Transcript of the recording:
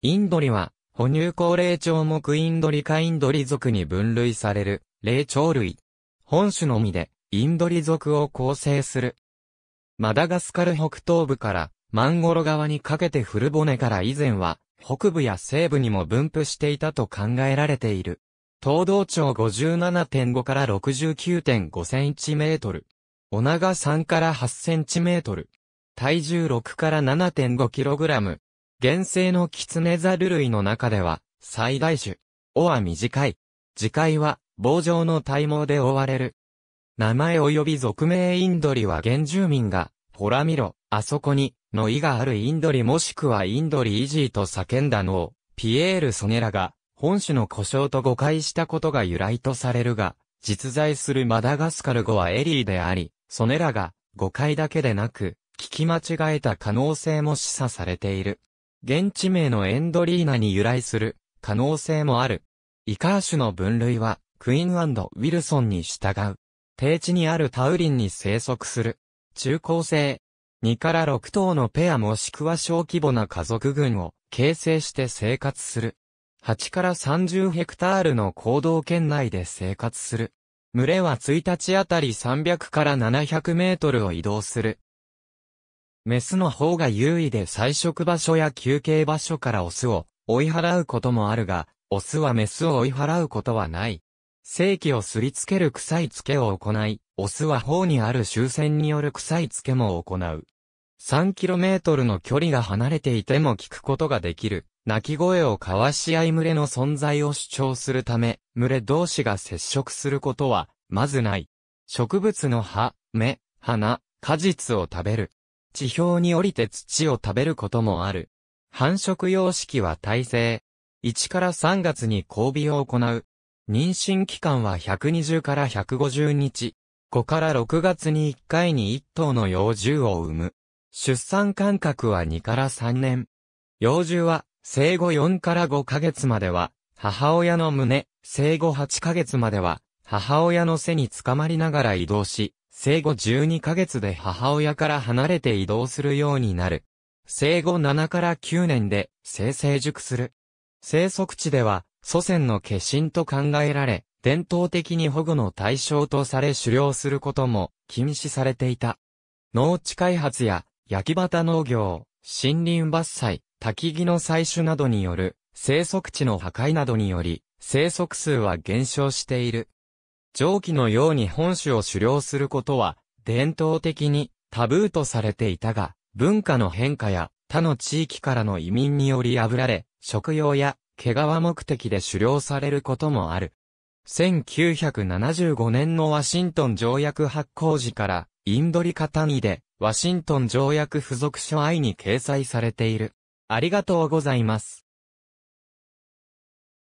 インドリは、哺乳高霊長目インドリかインドリ属に分類される、霊長類。本種のみで、インドリ属を構成する。マダガスカル北東部から、マンゴロ川にかけて古骨から以前は、北部や西部にも分布していたと考えられている。東道長57.5から69.5センチメートル。お長3から8センチメートル。体重6から7.5キログラム。原生のキツネザル類の中では、最大種。尾は短い。次回は、棒状の体毛で覆われる。名前及び俗名インドリは原住民が、ほら見ろ、あそこに、の意があるインドリもしくはインドリイジーと叫んだのを、ピエール・ソネラが、本種の故障と誤解したことが由来とされるが、実在するマダガスカル語はエリーであり、ソネラが、誤解だけでなく、聞き間違えた可能性も示唆されている。現地名のエンドリーナに由来する可能性もある。イカー種の分類は、クイーンウィルソンに従う。低地にあるタウリンに生息する。中高生。2から6頭のペアもしくは小規模な家族群を形成して生活する。8から30ヘクタールの行動圏内で生活する。群れは1日あたり300から700メートルを移動する。メスの方が優位で採食場所や休憩場所からオスを追い払うこともあるが、オスはメスを追い払うことはない。正規をすりつける臭いつけを行い、オスは頬にある終戦による臭いつけも行う。3km の距離が離れていても聞くことができる、鳴き声を交わし合い群れの存在を主張するため、群れ同士が接触することは、まずない。植物の葉、芽、花、果実を食べる。地表に降りて土を食べることもある。繁殖様式は耐性。1から3月に交尾を行う。妊娠期間は120から150日。5から6月に1回に1頭の幼獣を産む。出産間隔は2から3年。幼獣は生後4から5ヶ月までは母親の胸、生後8ヶ月までは母親の背につかまりながら移動し、生後12ヶ月で母親から離れて移動するようになる。生後7から9年で生成熟する。生息地では祖先の化身と考えられ、伝統的に保護の対象とされ狩猟することも禁止されていた。農地開発や焼き畑農業、森林伐採、焚木の採取などによる生息地の破壊などにより、生息数は減少している。上記のように本種を狩猟することは、伝統的にタブーとされていたが、文化の変化や他の地域からの移民により破られ、食用や毛皮目的で狩猟されることもある。1975年のワシントン条約発行時から、インドリカ単位で、ワシントン条約付属書愛に掲載されている。ありがとうございます。